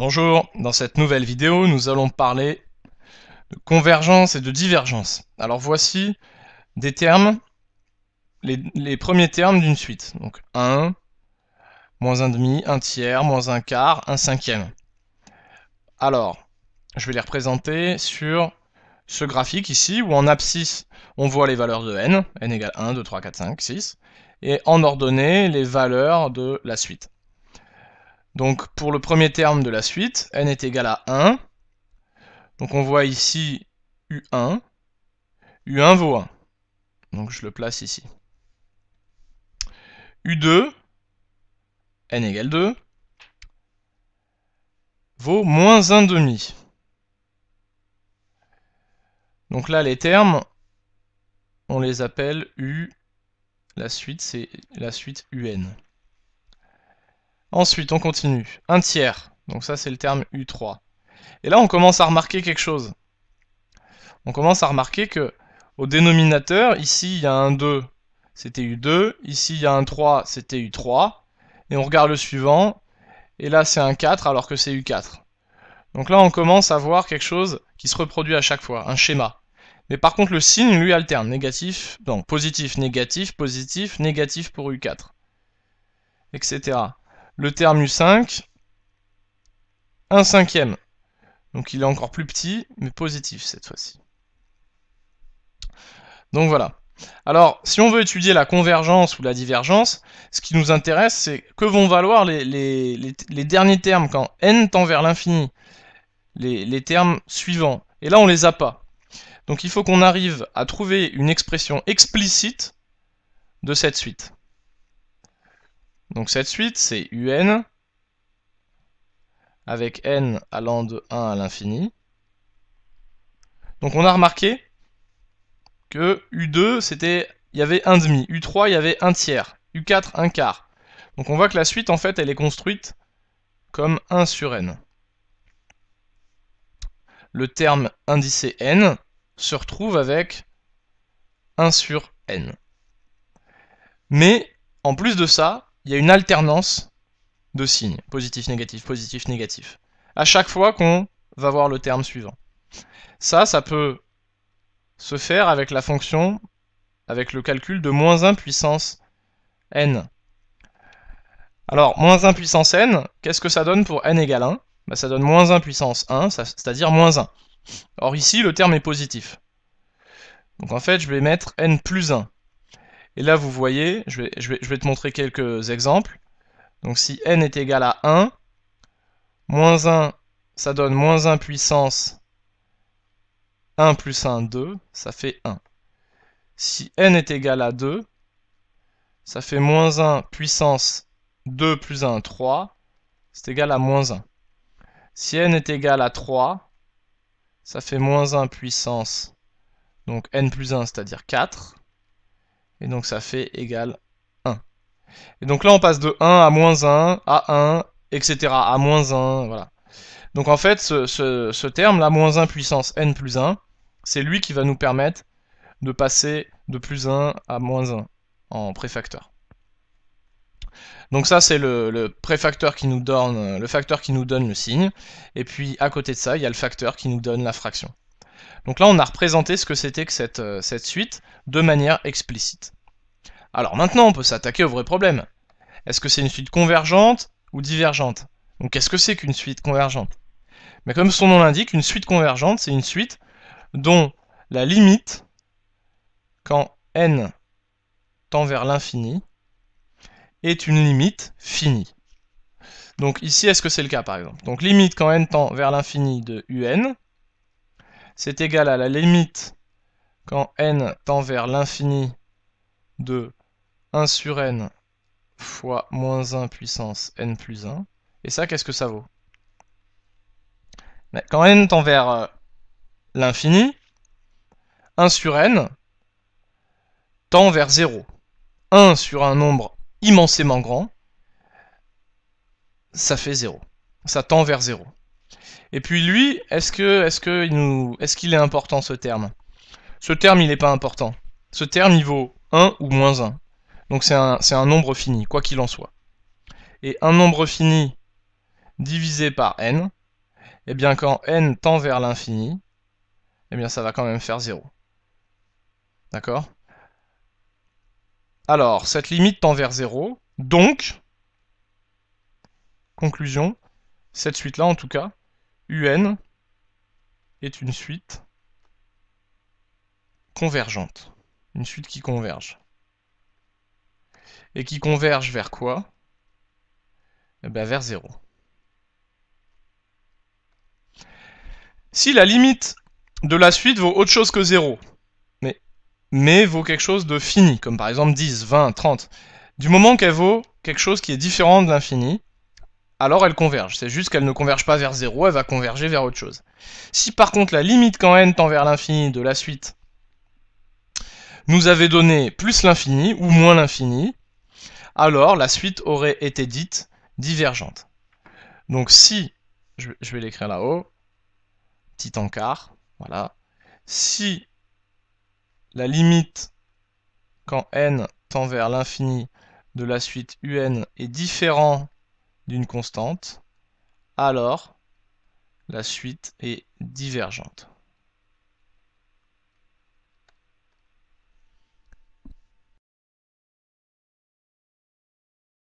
Bonjour, dans cette nouvelle vidéo, nous allons parler de convergence et de divergence. Alors voici des termes, les, premiers termes d'une suite. Donc 1, moins 1 demi, 1 tiers, moins 1 quart, 1 cinquième. Alors, je vais les représenter sur ce graphique ici, où en abscisse, on voit les valeurs de n, n égale 1, 2, 3, 4, 5, 6, et en ordonnée, les valeurs de la suite. Donc pour le premier terme de la suite, n est égal à 1. Donc on voit ici U1. U1 vaut 1. Donc je le place ici. U2, n égale 2, vaut moins 1 demi. Donc là, les termes, on les appelle U, la suite c'est la suite UN. Ensuite, on continue. Un tiers. Donc ça, c'est le terme U3. Et là, on commence à remarquer quelque chose. On commence à remarquer que au dénominateur, ici, il y a un 2, c'était U2. Ici, il y a un 3, c'était U3. Et on regarde le suivant. Et là, c'est un 4 alors que c'est U4. Donc là, on commence à voir quelque chose qui se reproduit à chaque fois, un schéma. Mais par contre, le signe, lui, alterne. Négatif, donc positif, négatif, positif, négatif pour U4. Etc le terme U5, un cinquième. Donc il est encore plus petit, mais positif cette fois-ci. Donc voilà. Alors, si on veut étudier la convergence ou la divergence, ce qui nous intéresse, c'est que vont valoir les, derniers termes quand n tend vers l'infini, les, termes suivants. Et là, on les a pas. Donc il faut qu'on arrive à trouver une expression explicite de cette suite. Donc cette suite, c'est un avec n allant de 1 à l'infini. Donc on a remarqué que U2, c'était il y avait 1 demi, U3, il y avait 1 tiers, U4, 1 quart. Donc on voit que la suite, en fait, elle est construite comme 1 sur n. Le terme indicé n se retrouve avec 1 sur n. Mais, en plus de ça, il y a une alternance de signes, positif, négatif, positif, négatif, à chaque fois qu'on va voir le terme suivant. Ça, ça peut se faire avec la fonction, avec le calcul de moins 1 puissance n. Alors, moins 1 puissance n, qu'est-ce que ça donne pour n égale 1 bah, Ça donne moins 1 puissance 1, c'est-à-dire moins 1. Or ici, le terme est positif. Donc en fait, je vais mettre n plus 1. Et là, vous voyez, je vais, te montrer quelques exemples. Donc si n est égal à 1, moins 1, ça donne moins 1 puissance 1 plus 1, 2, ça fait 1. Si n est égal à 2, ça fait moins 1 puissance 2 plus 1, 3, c'est égal à moins 1. Si n est égal à 3, ça fait moins 1 puissance, donc n plus 1, c'est-à-dire 4. Et donc ça fait égal 1. Et donc là, on passe de 1 à moins 1, à 1, etc. à moins 1, voilà. Donc en fait, ce, terme, là, moins 1 puissance n plus 1, c'est lui qui va nous permettre de passer de plus 1 à moins 1 en préfacteur. Donc ça c'est le, préfacteur qui nous donne le facteur qui nous donne le signe, et puis à côté de ça il y a le facteur qui nous donne la fraction. Donc là, on a représenté ce que c'était que euh, cette, suite de manière explicite. Alors maintenant, on peut s'attaquer au vrai problème. Est-ce que c'est une suite convergente ou divergente Donc qu'est-ce que c'est qu'une suite convergente Mais comme son nom l'indique, une suite convergente, c'est une suite dont la limite, quand n tend vers l'infini, est une limite finie. Donc ici, est-ce que c'est le cas par exemple Donc limite quand n tend vers l'infini de un, c'est égal à la limite quand n tend vers l'infini de 1 sur n fois moins 1 puissance n plus 1. Et ça, qu'est-ce que ça vaut Quand n tend vers euh, l'infini, 1 sur n tend vers 0. 1 sur un nombre immensément grand, ça fait 0. Ça tend vers 0. Et puis lui, est-ce que, est-ce que il nous, est-ce qu'il est important ce terme Ce terme, il n'est pas important. Ce terme, il vaut 1 ou moins 1. Donc c'est un, nombre fini, quoi qu'il en soit. Et un nombre fini divisé par n, et eh bien quand n tend vers l'infini, eh bien ça va quand même faire 0. D'accord Alors, cette limite tend vers 0, donc, conclusion, cette suite-là en tout cas, UN est une suite convergente, une suite qui converge. Et qui converge vers quoi eh ben, Vers 0. Si la limite de la suite vaut autre chose que 0, mais, mais vaut quelque chose de fini, comme par exemple 10, 20, 30, du moment qu'elle vaut quelque chose qui est différent de l'infini, alors elle converge. C'est juste qu'elle ne converge pas vers 0, elle va converger vers autre chose. Si par contre la limite quand n tend vers l'infini de la suite nous avait donné plus l'infini ou moins l'infini, alors la suite aurait été dite divergente. Donc si, je, vais l'écrire là-haut, petit encart, voilà, si la limite quand n tend vers l'infini de la suite un est différent d'une constante, alors la suite est divergente.